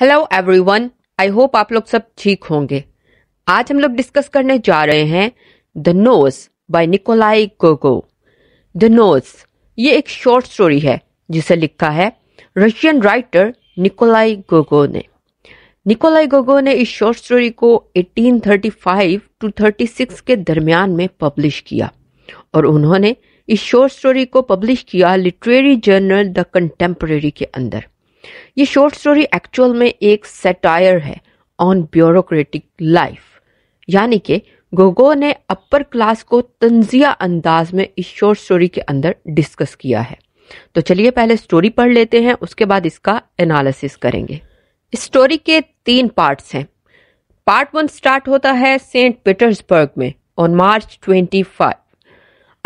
hello everyone I hope आप लोग सब ठीक होंगे आज हम लोग डिस्कस करने जा रहे हैं the nose by Nikolai Gogol the nose ये एक शॉर्ट स्टोरी है जिसे लिखा है रशियन राइटर निकोलाई गोगो ने निकोलाई गोगो ने इस शॉर्ट स्टोरी को 1835 टू 36 के दरमियान में पब्लिश किया और उन्होंने इस शॉर्ट स्टोरी को पब्लिश किया लिटरेरी जर्नल द कंटेम्प्रेरी के अंदर ये शॉर्ट स्टोरी एक्चुअल में एक सेटायर है ऑन ब्यूरोक्रेटिक लाइफ यानी कि गोगो ने अपर क्लास को तंजिया अंदाज में इस शॉर्ट स्टोरी के अंदर डिस्कस किया है तो चलिए पहले स्टोरी पढ़ लेते हैं उसके बाद इसका एनालिसिस करेंगे इस स्टोरी के तीन पार्ट्स हैं पार्ट वन स्टार्ट होता है सेंट पीटर्सबर्ग में on March 25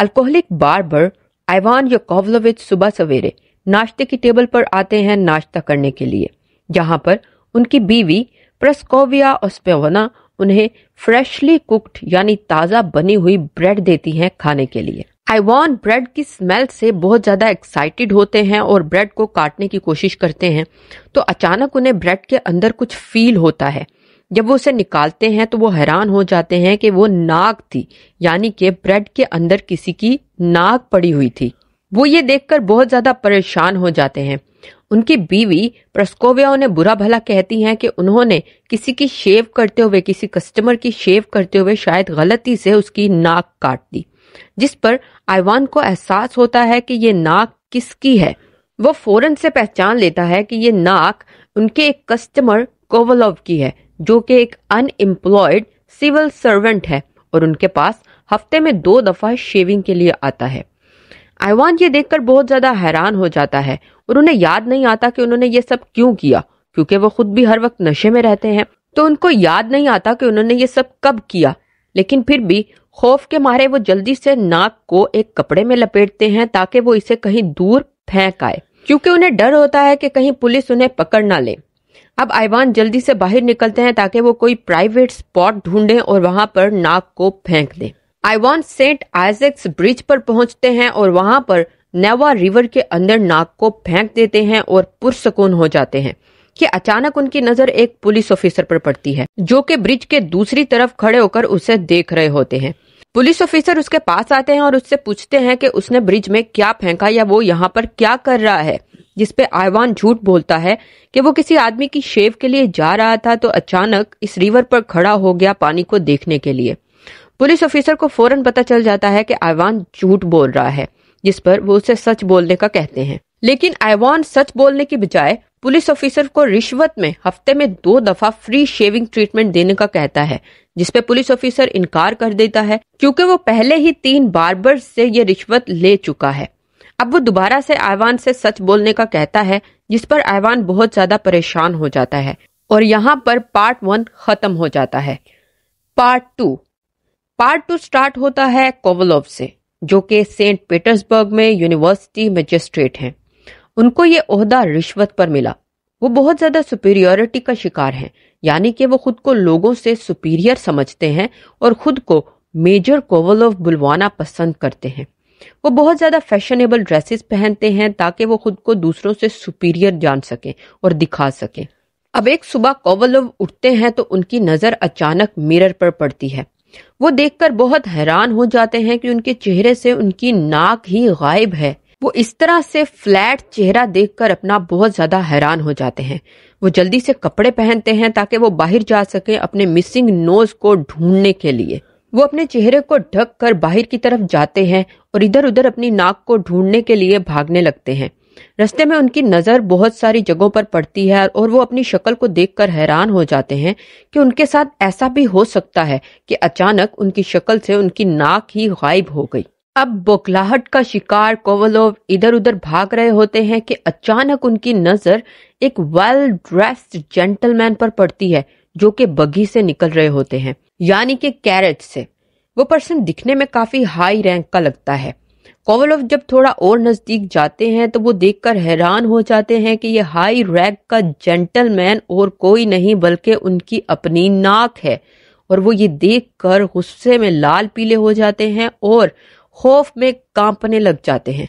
alcoholic barber Ivan Yakovlevich सुबह सवेरे नाश्ते की टेबल पर आते हैं नाश्ता करने के लिए जहां पर उनकी बीवी प्रस्कोविया ओस्पेवना उन्हें फ्रेशली कुक्ड यानी ताज़ा बनी हुई ब्रेड देती हैं खाने के लिए आईवॉन ब्रेड की स्मेल से बहुत ज़्यादा एक्साइटेड होते हैं और ब्रेड को काटने की कोशिश करते हैं तो अचानक उन्हें ब्रेड के अंदर कुछ फील होता है जब वो उसे निकालते हैं तो वो हैरान हो जाते हैं कि वो नाक थी यानी कि ब्रेड के अंदर किसी की नाक पड़ी हुई थी वो ये देखकर बहुत ज्यादा परेशान हो जाते हैं उनकी बीवी प्रस्कोविया उन्हें बुरा भला कहती हैं कि उन्होंने किसी की शेव करते हुए किसी कस्टमर की शेव करते हुए शायद गलती से उसकी नाक काट दी जिस पर आयवान को एहसास होता है कि ये नाक किसकी है वो फौरन से पहचान लेता है कि ये नाक उनके एक कस्टमर कोवलोव की है जो कि एक अनएम्प्लॉयड सिविल सर्वेंट है और उनके पास हफ्ते में दो दफा शेविंग के लिए आता है आयवान ये देखकर बहुत ज्यादा हैरान हो जाता है और उन्हें याद नहीं आता कि उन्होंने ये सब क्यों किया क्योंकि वो खुद भी हर वक्त नशे में रहते हैं तो उनको याद नहीं आता कि उन्होंने ये सब कब किया लेकिन फिर भी खौफ के मारे वो जल्दी से नाक को एक कपड़े में लपेटते हैं ताकि वो इसे कहीं दूर फेंक आए क्योंकि उन्हें डर होता है कि कहीं पुलिस उन्हें पकड़ ना ले अब आयवान जल्दी से बाहर निकलते हैं ताकि वो कोई प्राइवेट स्पॉट ढूंढें और वहां पर नाक को फेंक दें आईवान सेंट आइजेक्स ब्रिज पर पहुंचते हैं और वहां पर नेवा रिवर के अंदर नाक को फेंक देते हैं और पुरसकून हो जाते हैं कि अचानक उनकी नजर एक पुलिस ऑफिसर पर पड़ती है जो कि ब्रिज के दूसरी तरफ खड़े होकर उसे देख रहे होते हैं पुलिस ऑफिसर उसके पास आते हैं और उससे पूछते हैं कि उसने ब्रिज में क्या फेंका या वो यहाँ पर क्या कर रहा है जिसपे आयवान झूठ बोलता है कि वो किसी आदमी की शेव के लिए जा रहा था तो अचानक इस रिवर पर खड़ा हो गया पानी को देखने के लिए पुलिस ऑफिसर को फौरन पता चल जाता है कि आयवान झूठ बोल रहा है जिस पर वो उसे सच बोलने का कहते हैं लेकिन आयवान सच बोलने की बजाय पुलिस ऑफिसर को रिश्वत में हफ्ते में दो दफा फ्री शेविंग ट्रीटमेंट देने का कहता है जिसपे पुलिस ऑफिसर इनकार कर देता है क्योंकि वो पहले ही तीन बार्बर से ये रिश्वत ले चुका है अब वो दोबारा से आयवान से सच बोलने का कहता है जिस पर आयवान बहुत ज्यादा परेशान हो जाता है और यहाँ पर पार्ट वन खत्म हो जाता है part two part two start होता है कोवलोव से जो कि सेंट पीटर्सबर्ग में यूनिवर्सिटी मजिस्ट्रेट हैं उनको ये ओहदा रिश्वत पर मिला वो बहुत ज्यादा सुपीरियोरिटी का शिकार हैं यानी कि वो खुद को लोगों से सुपीरियर समझते हैं और खुद को मेजर कोवलोव बुलवाना पसंद करते हैं वो बहुत ज्यादा फैशनेबल ड्रेसेस पहनते हैं ताकि वो खुद को दूसरों से सुपीरियर जान सके और दिखा सके अब एक सुबह कोवलोव उठते हैं तो उनकी नजर अचानक मिरर पर पड़ती है वो देखकर बहुत हैरान हो जाते हैं कि उनके चेहरे से उनकी नाक ही गायब है वो इस तरह से फ्लैट चेहरा देखकर अपना बहुत ज्यादा हैरान हो जाते हैं वो जल्दी से कपड़े पहनते हैं ताकि वो बाहर जा सके अपने मिसिंग नोज को ढूंढने के लिए वो अपने चेहरे को ढक कर बाहर की तरफ जाते हैं और इधर उधर अपनी नाक को ढूंढने के लिए भागने लगते हैं रस्ते में उनकी नज़र बहुत सारी जगहों पर पड़ती है और वो अपनी शक्ल को देखकर हैरान हो जाते हैं कि उनके साथ ऐसा भी हो सकता है कि अचानक उनकी शक्ल से उनकी नाक ही गायब हो गई अब बोकलाहट का शिकार कोवलोव इधर उधर भाग रहे होते हैं कि अचानक उनकी नजर एक वेल ड्रेस्ड जेंटलमैन पर पड़ती है जो कि बगी से निकल रहे होते हैं यानी कि कैरेट से वो पर्सन दिखने में काफी हाई रैंक का लगता है कोवलोव जब थोड़ा और नज़दीक जाते हैं तो वो देखकर हैरान हो जाते हैं कि ये हाई रैंक का जेंटलमैन और कोई नहीं बल्कि उनकी अपनी नाक है और वो ये देखकर गुस्से में लाल पीले हो जाते हैं और खौफ में कांपने लग जाते हैं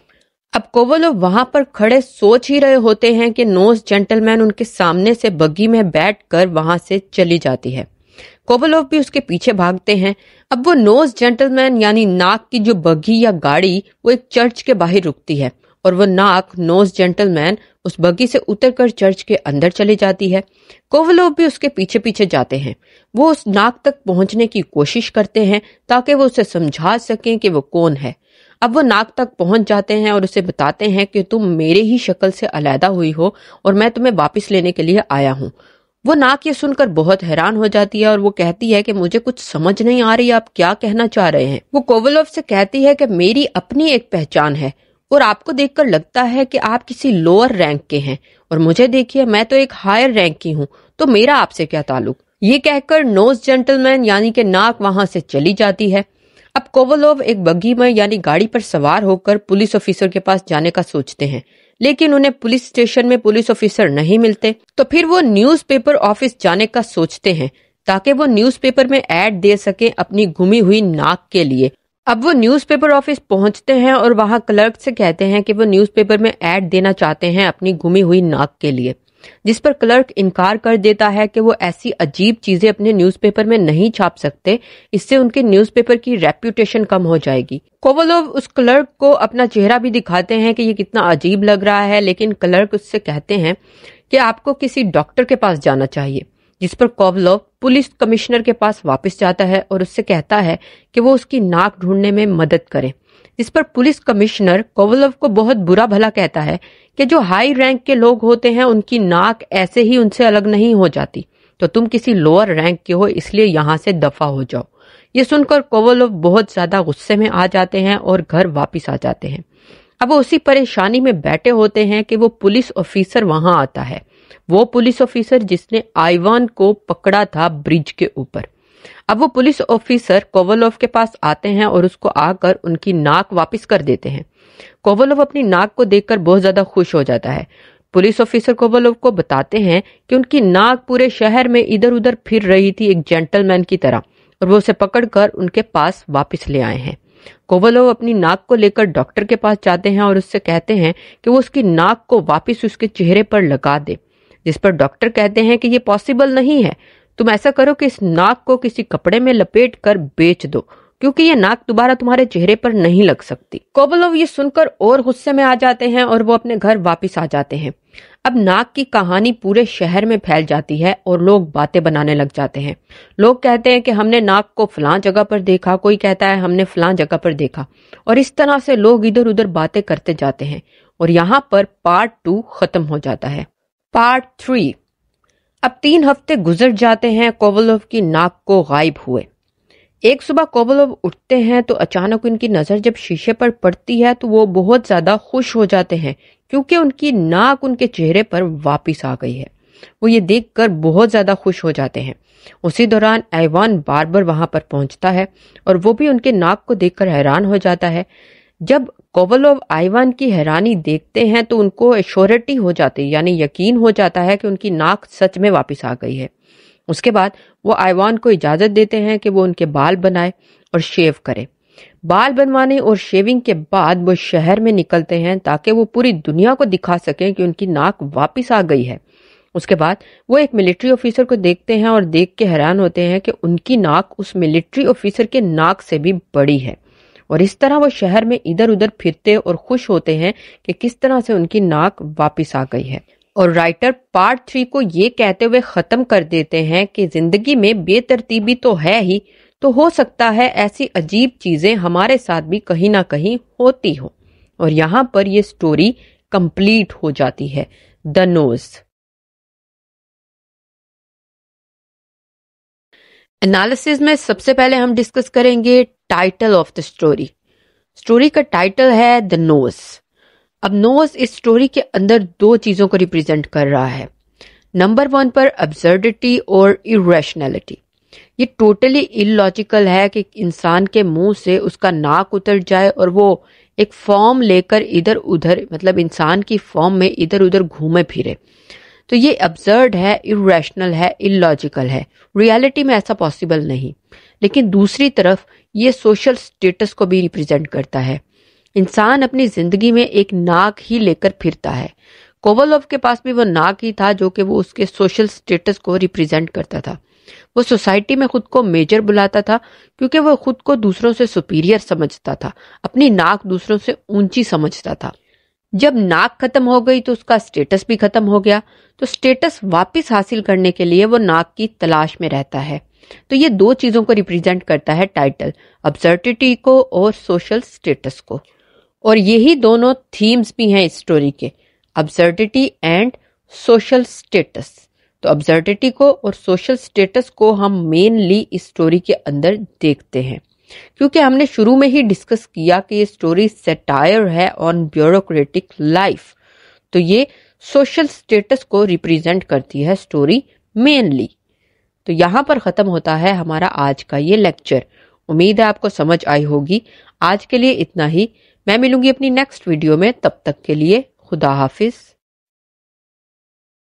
अब कोवलोव वहां पर खड़े सोच ही रहे होते हैं कि नोस जेंटलमैन उनके सामने से बग्गी में बैठकर वहां से चली जाती है कोबलोव भी उसके पीछे भागते हैं अब वो नोज जेंटलमैन यानी नाक की जो बगी या गाड़ी वो एक चर्च के बाहर रुकती है और वो नाक नोज जेंटलमैन उस बगी से उतरकर चर्च के अंदर चली जाती है कोवलोव भी उसके पीछे पीछे जाते हैं वो उस नाक तक पहुंचने की कोशिश करते हैं ताकि वो उसे समझा सकें कि वो कौन है अब वो नाक तक पहुंच जाते हैं और उसे बताते हैं कि तुम मेरे ही शक्ल से अलहदा हुई हो और मैं तुम्हें वापस लेने के लिए आया हूँ वो नाक ये सुनकर बहुत हैरान हो जाती है और वो कहती है कि मुझे कुछ समझ नहीं आ रही आप क्या कहना चाह रहे हैं वो कोवलोव से कहती है कि मेरी अपनी एक पहचान है और आपको देखकर लगता है कि आप किसी लोअर रैंक के हैं और मुझे देखिए मैं तो एक हायर रैंक की हूँ तो मेरा आपसे क्या ताल्लुक ये कहकर नोज जेंटलमैन यानी के नाक वहां से चली जाती है अब कोवलोव एक बग्घी में यानी गाड़ी पर सवार होकर पुलिस ऑफिसर के पास जाने का सोचते हैं लेकिन उन्हें पुलिस स्टेशन में पुलिस ऑफिसर नहीं मिलते तो फिर वो न्यूज़पेपर ऑफिस जाने का सोचते हैं ताकि वो न्यूज़पेपर में एड दे सके अपनी घुमी हुई नाक के लिए अब वो न्यूज़पेपर ऑफिस पहुंचते हैं और वहां क्लर्क से कहते हैं कि वो न्यूज़पेपर में एड देना चाहते हैं अपनी घुमी हुई नाक के लिए जिस पर क्लर्क इनकार कर देता है कि वो ऐसी अजीब चीजें अपने न्यूज़पेपर में नहीं छाप सकते इससे उनके न्यूज़पेपर की रेप्यूटेशन कम हो जाएगी कोवलोव उस क्लर्क को अपना चेहरा भी दिखाते हैं कि ये कितना अजीब लग रहा है लेकिन क्लर्क उससे कहते हैं कि आपको किसी डॉक्टर के पास जाना चाहिए जिस पर कोवलोव पुलिस कमिश्नर के पास वापस जाता है और उससे कहता है कि वो उसकी नाक ढूंढने में मदद करें इस पर पुलिस कमिश्नर कोवलव को बहुत बुरा भला कहता है कि जो हाई रैंक के लोग होते हैं उनकी नाक ऐसे ही उनसे अलग नहीं हो जाती तो तुम किसी लोअर रैंक के हो इसलिए यहाँ से दफा हो जाओ ये सुनकर कोवलव बहुत ज्यादा गुस्से में आ जाते हैं और घर वापिस आ जाते हैं अब वो उसी परेशानी में बैठे होते हैं कि वो पुलिस ऑफिसर वहां आता है वो पुलिस ऑफिसर जिसने आईवान को पकड़ा था ब्रिज के ऊपर अब वो पुलिस ऑफिसर कोवलोव के पास आते हैं और उसको आकर उनकी नाक वापस कर देते हैं कोवलोव अपनी नाक को देखकर बहुत ज्यादा खुश हो जाता है पुलिस ऑफिसर कोवलोव को बताते हैं कि उनकी नाक पूरे शहर में इधर उधर फिर रही थी एक जेंटलमैन की तरह और वो उसे पकड़कर उनके पास वापस ले आए हैं कोवलोव अपनी नाक को लेकर डॉक्टर के पास जाते हैं और उससे कहते हैं कि वो उसकी नाक को वापस उसके चेहरे पर लगा दे जिस पर डॉक्टर कहते हैं कि ये पॉसिबल नहीं है तुम ऐसा करो कि इस नाक को किसी कपड़े में लपेट कर बेच दो क्योंकि ये नाक दोबारा तुम्हारे चेहरे पर नहीं लग सकती कोबलोव ये सुनकर और गुस्से में आ जाते हैं और वो अपने घर वापस आ जाते हैं अब नाक की कहानी पूरे शहर में फैल जाती है और लोग बातें बनाने लग जाते हैं लोग कहते हैं कि हमने नाक को फलां जगह पर देखा कोई कहता है हमने फलां जगह पर देखा और इस तरह से लोग इधर उधर बातें करते जाते हैं और यहाँ पर पार्ट टू खत्म हो जाता है पार्ट थ्री अब तीन हफ्ते गुजर जाते हैं कोबलोव की नाक को गायब हुए एक सुबह कोबलोव उठते हैं तो अचानक उनकी नज़र जब शीशे पर पड़ती है तो वो बहुत ज़्यादा खुश हो जाते हैं क्योंकि उनकी नाक उनके चेहरे पर वापस आ गई है वो ये देखकर बहुत ज़्यादा खुश हो जाते हैं उसी दौरान ऐवान बार बार वहां पर पहुंचता है और वो भी उनके नाक को देखकर हैरान हो जाता है जब कोवलोव आइवान की हैरानी देखते हैं तो उनको एश्योरिटी हो जाती है यानी यकीन हो जाता है कि उनकी नाक सच में वापस आ गई है उसके बाद वो आइवान को इजाज़त देते हैं कि वो उनके बाल बनाए और शेव करे बाल बनवाने और शेविंग के बाद वो शहर में निकलते हैं ताकि वो पूरी दुनिया को दिखा सकें कि उनकी नाक वापस आ गई है उसके बाद वो एक मिलिट्री ऑफिसर को देखते हैं और देख के हैरान होते हैं कि उनकी नाक उस मिलिट्री ऑफिसर के नाक से भी बड़ी है और इस तरह वो शहर में इधर उधर फिरते और खुश होते हैं कि किस तरह से उनकी नाक वापस आ गई है और राइटर पार्ट थ्री को ये कहते हुए खत्म कर देते हैं कि जिंदगी में बेतरतीबी तो है ही तो हो सकता है ऐसी अजीब चीजें हमारे साथ भी कहीं ना कहीं होती हो और यहाँ पर ये स्टोरी कंप्लीट हो जाती है द नोज़ एनालिसिस में सबसे पहले हम डिस्कस करेंगे title of the story story का टाइटल है द नोज अब नोज इस स्टोरी के अंदर दो चीजों को रिप्रेजेंट कर रहा है नंबर वन पर अब्जर्डिटी और इेशनैलिटी ये टोटली इलॉजिकल है कि इंसान के मुंह से उसका नाक उतर जाए और वो एक फॉर्म लेकर इधर उधर मतलब इंसान की फॉर्म में इधर उधर घूमे फिरे तो ये अब्जर्ड है इेशनल है इलॉजिकल है रियलिटी में ऐसा पॉसिबल नहीं लेकिन दूसरी तरफ ये सोशल स्टेटस को भी रिप्रेजेंट करता है इंसान अपनी जिंदगी में एक नाक ही लेकर फिरता है कोवलोव के पास भी वो नाक ही था जो कि वो उसके सोशल स्टेटस को रिप्रेजेंट करता था वो सोसाइटी में खुद को मेजर बुलाता था क्योंकि वो खुद को दूसरों से सुपीरियर समझता था अपनी नाक दूसरों से ऊंची समझता था जब नाक खत्म हो गई तो उसका स्टेटस भी खत्म हो गया तो स्टेटस वापस हासिल करने के लिए वो नाक की तलाश में रहता है तो ये दो चीजों को रिप्रेजेंट करता है टाइटल अब्सर्टिटी को और सोशल स्टेटस को और यही दोनों थीम्स भी हैं इस स्टोरी के अब्सर्टिटी एंड सोशल स्टेटस तो अब्सर्टिटी को और सोशल स्टेटस को हम मेनली इस स्टोरी के अंदर देखते हैं क्योंकि हमने शुरू में ही डिस्कस किया कि ये स्टोरी सेटायर है ऑन ब्यूरोक्रेटिक लाइफ तो ये सोशल स्टेटस को रिप्रेजेंट करती है स्टोरी मेनली तो यहाँ पर ख़त्म होता है हमारा आज का ये लेक्चर उम्मीद है आपको समझ आई होगी आज के लिए इतना ही मैं मिलूंगी अपनी नेक्स्ट वीडियो में तब तक के लिए खुदा हाफिज़